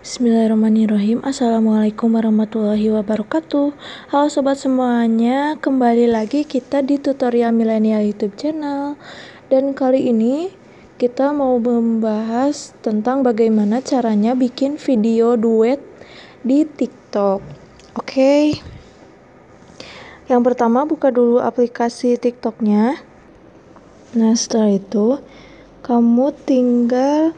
Bismillahirrahmanirrahim Assalamualaikum warahmatullahi wabarakatuh Halo sobat semuanya Kembali lagi kita di tutorial milenial youtube channel Dan kali ini kita mau membahas tentang bagaimana caranya bikin video duet di tiktok Oke okay. Yang pertama buka dulu aplikasi tiktoknya Nah setelah itu kamu tinggal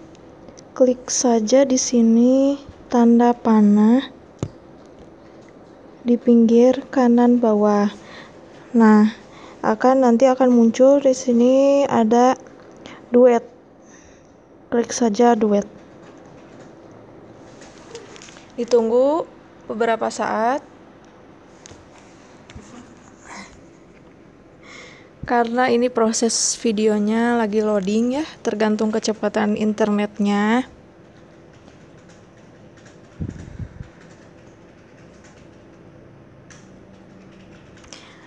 klik saja di sini tanda panah di pinggir kanan bawah. Nah, akan nanti akan muncul di sini ada duet. Klik saja duet. Ditunggu beberapa saat Karena ini proses videonya lagi loading ya, tergantung kecepatan internetnya.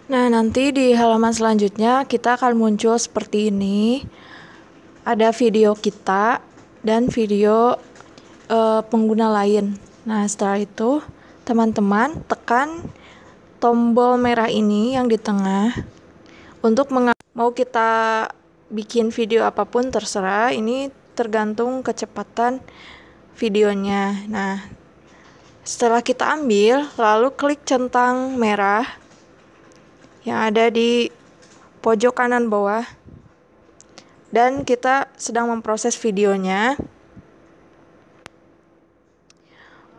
Nah, nanti di halaman selanjutnya kita akan muncul seperti ini. Ada video kita dan video uh, pengguna lain. Nah, setelah itu teman-teman tekan tombol merah ini yang di tengah untuk mau kita bikin video apapun terserah ini tergantung kecepatan videonya nah setelah kita ambil lalu klik centang merah yang ada di pojok kanan bawah dan kita sedang memproses videonya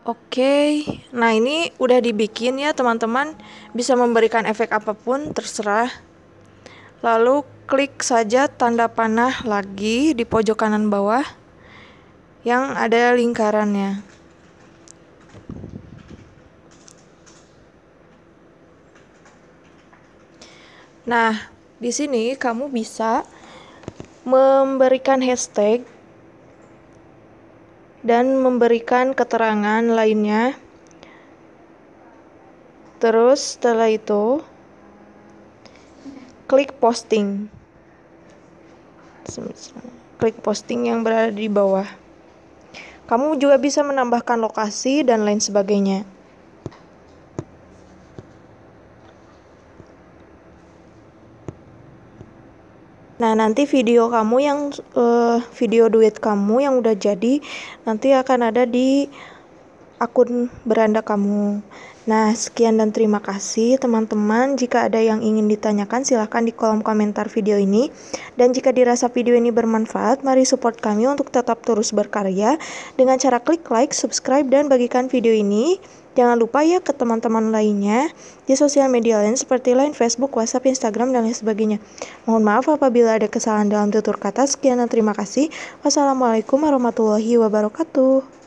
Oke, nah ini udah dibikin ya teman-teman. Bisa memberikan efek apapun terserah. Lalu klik saja tanda panah lagi di pojok kanan bawah yang ada lingkarannya. Nah, di sini kamu bisa memberikan hashtag dan memberikan keterangan lainnya. Terus setelah itu, klik posting. Klik posting yang berada di bawah. Kamu juga bisa menambahkan lokasi dan lain sebagainya. Nah, nanti video kamu yang uh, video duit kamu yang udah jadi nanti akan ada di akun beranda kamu. Nah, sekian dan terima kasih teman-teman. Jika ada yang ingin ditanyakan, silahkan di kolom komentar video ini. Dan jika dirasa video ini bermanfaat, mari support kami untuk tetap terus berkarya dengan cara klik like, subscribe, dan bagikan video ini. Jangan lupa ya ke teman-teman lainnya di sosial media lain seperti lain Facebook, WhatsApp, Instagram, dan lain sebagainya. Mohon maaf apabila ada kesalahan dalam tutur kata. Sekian dan terima kasih. Wassalamualaikum warahmatullahi wabarakatuh.